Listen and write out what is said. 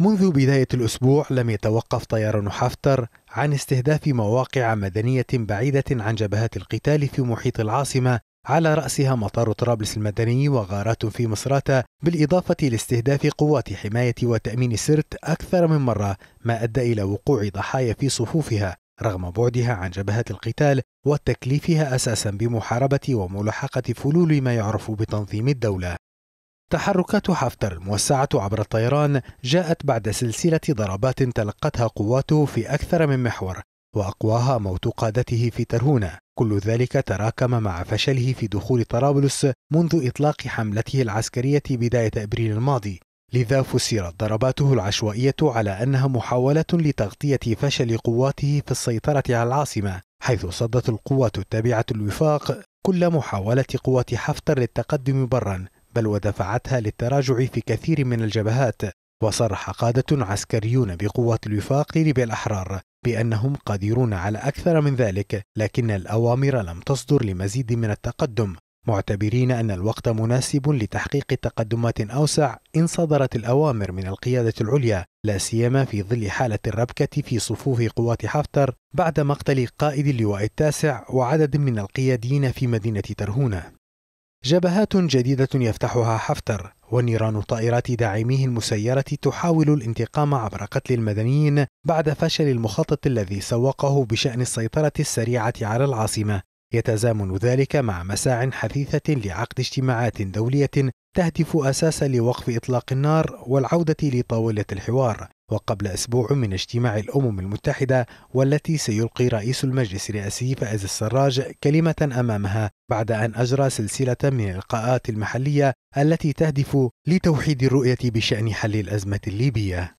منذ بداية الأسبوع لم يتوقف طيران حفتر عن استهداف مواقع مدنية بعيدة عن جبهات القتال في محيط العاصمة على رأسها مطار طرابلس المدني وغارات في مصراتة بالإضافة لاستهداف قوات حماية وتأمين سرت أكثر من مرة ما أدى إلى وقوع ضحايا في صفوفها رغم بعدها عن جبهات القتال وتكليفها أساسا بمحاربة وملاحقة فلول ما يعرف بتنظيم الدولة تحركات حفتر الموسعة عبر الطيران جاءت بعد سلسلة ضربات تلقتها قواته في أكثر من محور وأقواها موت قادته في ترهونة كل ذلك تراكم مع فشله في دخول طرابلس منذ إطلاق حملته العسكرية بداية أبريل الماضي لذا فسرت ضرباته العشوائية على أنها محاولة لتغطية فشل قواته في السيطرة على العاصمة حيث صدت القوات التابعة الوفاق كل محاولة قوات حفتر للتقدم برا بل ودفعتها للتراجع في كثير من الجبهات وصرح قادة عسكريون بقوات الوفاق الأحرار بأنهم قادرون على أكثر من ذلك لكن الأوامر لم تصدر لمزيد من التقدم معتبرين أن الوقت مناسب لتحقيق تقدمات أوسع إن صدرت الأوامر من القيادة العليا لا سيما في ظل حالة الربكة في صفوف قوات حفتر بعد مقتل قائد اللواء التاسع وعدد من القياديين في مدينة ترهونة جبهات جديدة يفتحها حفتر ونيران طائرات داعميه المسيرة تحاول الانتقام عبر قتل المدنيين بعد فشل المخطط الذي سوقه بشأن السيطرة السريعة على العاصمة يتزامن ذلك مع مساع حثيثة لعقد اجتماعات دولية تهدف أساسا لوقف إطلاق النار والعودة لطاولة الحوار وقبل أسبوع من اجتماع الأمم المتحدة والتي سيلقي رئيس المجلس الرئاسي فائز السراج كلمة أمامها بعد أن أجرى سلسلة من اللقاءات المحلية التي تهدف لتوحيد الرؤية بشأن حل الأزمة الليبية